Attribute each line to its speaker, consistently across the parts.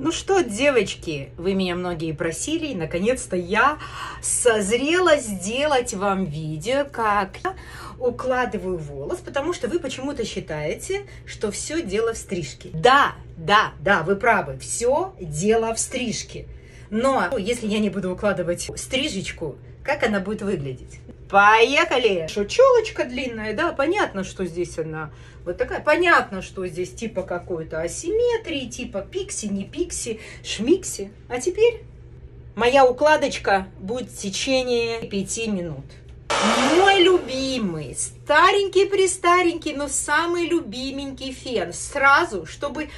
Speaker 1: Ну что, девочки, вы меня многие просили, и наконец-то я созрела сделать вам видео, как я укладываю волос, потому что вы почему-то считаете, что все дело в стрижке. Да, да, да, вы правы, все дело в стрижке. Но если я не буду укладывать стрижечку, как она будет выглядеть? Поехали! Что челочка длинная, да, понятно, что здесь она вот такая. Понятно, что здесь типа какой-то асимметрии, типа пикси, не пикси, шмикси. А теперь моя укладочка будет в течение пяти минут. Мой любимый, старенький-престаренький, но самый любименький фен. Сразу, чтобы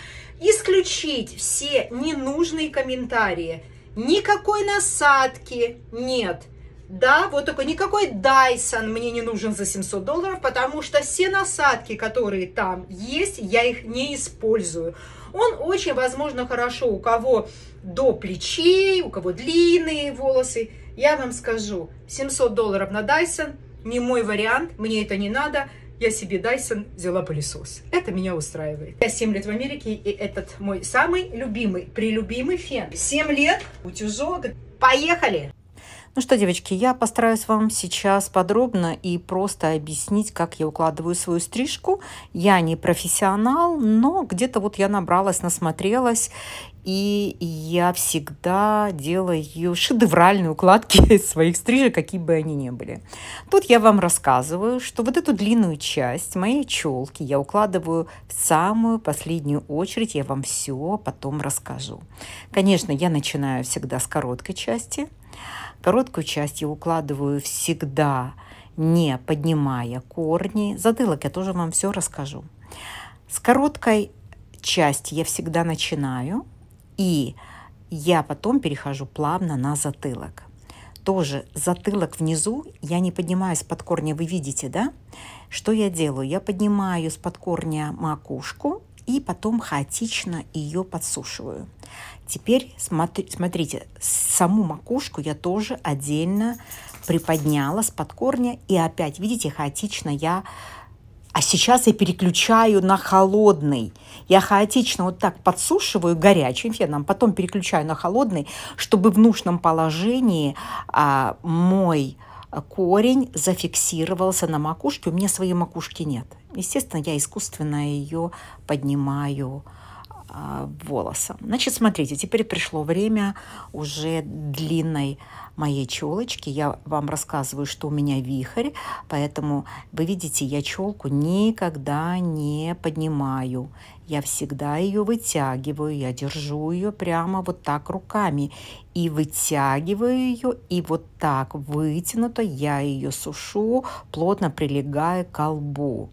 Speaker 1: исключить все ненужные комментарии. Никакой насадки нет да, вот такой никакой Dyson мне не нужен за 700 долларов, потому что все насадки, которые там есть, я их не использую. Он очень, возможно, хорошо у кого до плечей, у кого длинные волосы. Я вам скажу, 700 долларов на Dyson не мой вариант, мне это не надо. Я себе Dyson взяла пылесос. Это меня устраивает. Я 7 лет в Америке, и этот мой самый любимый, прелюбимый фен. 7 лет, утюжок. Поехали! Ну что, девочки, я постараюсь вам сейчас подробно и просто объяснить, как я укладываю свою стрижку. Я не профессионал, но где-то вот я набралась, насмотрелась, и я всегда делаю шедевральные укладки своих стрижек, какие бы они ни были. Тут я вам рассказываю, что вот эту длинную часть моей челки я укладываю в самую последнюю очередь. Я вам все потом расскажу. Конечно, я начинаю всегда с короткой части – Короткую часть я укладываю всегда, не поднимая корни. Затылок я тоже вам все расскажу. С короткой части я всегда начинаю, и я потом перехожу плавно на затылок. Тоже затылок внизу, я не поднимаюсь под корня, вы видите, да? Что я делаю? Я поднимаю с под корня макушку и потом хаотично ее подсушиваю. Теперь смотрите, саму макушку я тоже отдельно приподняла с подкорня. И опять, видите, хаотично я... А сейчас я переключаю на холодный. Я хаотично вот так подсушиваю горячим феном, потом переключаю на холодный, чтобы в нужном положении а, мой корень зафиксировался на макушке. У меня своей макушки нет. Естественно, я искусственно ее поднимаю а, волоса. Значит, смотрите, теперь пришло время уже длинной моей челочки. Я вам рассказываю, что у меня вихрь, поэтому вы видите, я челку никогда не поднимаю. Я всегда ее вытягиваю, я держу ее прямо вот так руками и вытягиваю ее, и вот так вытянуто я ее сушу, плотно прилегая к колбу.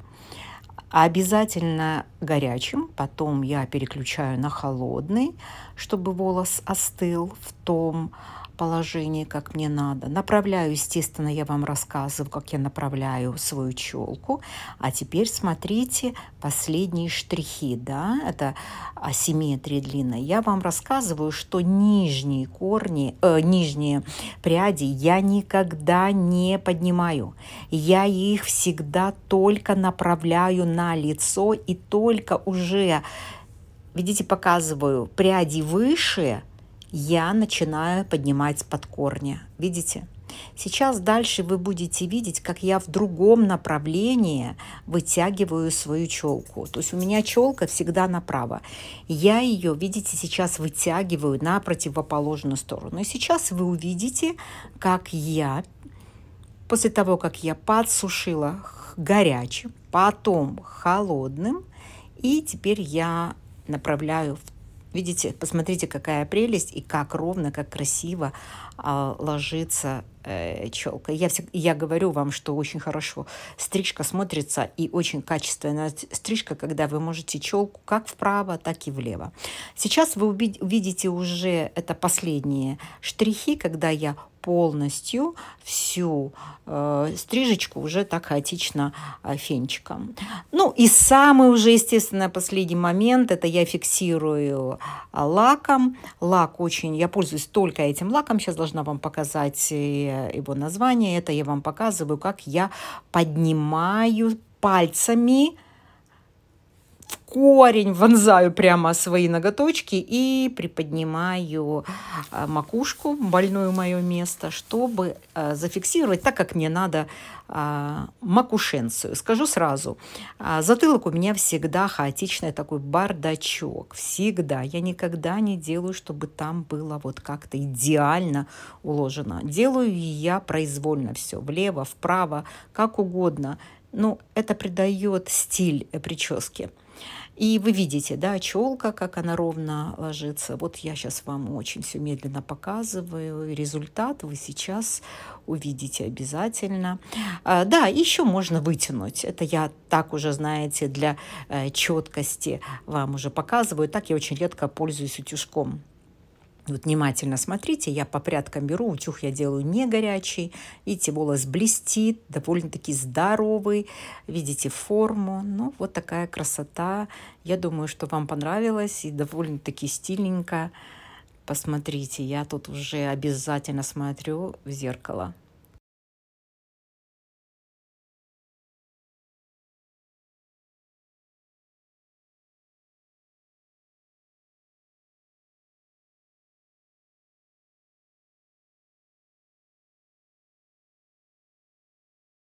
Speaker 1: А обязательно горячим, потом я переключаю на холодный, чтобы волос остыл в том положении, как мне надо. Направляю, естественно, я вам рассказываю, как я направляю свою челку. А теперь смотрите последние штрихи, да, это асимметрия длинная. Я вам рассказываю, что нижние корни, э, нижние пряди я никогда не поднимаю. Я их всегда только направляю на лицо и только уже Видите, показываю пряди выше, я начинаю поднимать под корни. Видите? Сейчас дальше вы будете видеть, как я в другом направлении вытягиваю свою челку. То есть у меня челка всегда направо. Я ее, видите, сейчас вытягиваю на противоположную сторону. И сейчас вы увидите, как я, после того, как я подсушила горячим, потом холодным, и теперь я направляю в Видите, посмотрите, какая прелесть и как ровно, как красиво а, ложится э, челка. Я, всегда, я говорю вам, что очень хорошо стрижка смотрится и очень качественная стрижка, когда вы можете челку как вправо, так и влево. Сейчас вы увидите уже это последние штрихи, когда я полностью всю э, стрижечку уже так хаотично э, фенчиком. Ну и самый уже, естественно, последний момент, это я фиксирую э, лаком. Лак очень, я пользуюсь только этим лаком, сейчас должна вам показать э, его название. Это я вам показываю, как я поднимаю пальцами в корень вонзаю прямо свои ноготочки и приподнимаю а, макушку, больное мое место, чтобы а, зафиксировать так, как мне надо а, макушенцию. Скажу сразу, затылок у меня всегда хаотичный такой бардачок. Всегда. Я никогда не делаю, чтобы там было вот как-то идеально уложено. Делаю я произвольно все. Влево, вправо, как угодно. Ну, это придает стиль э, прическе и вы видите, да, челка, как она ровно ложится. Вот я сейчас вам очень все медленно показываю. Результат вы сейчас увидите обязательно. А, да, еще можно вытянуть. Это я так уже, знаете, для э, четкости вам уже показываю. Так я очень редко пользуюсь утюжком. Вот внимательно смотрите, я по прядкам беру, утюг я делаю не горячий. Видите, волос блестит, довольно-таки здоровый, видите форму. Ну, вот такая красота. Я думаю, что вам понравилось и довольно-таки стильненько. Посмотрите, я тут уже обязательно смотрю в зеркало.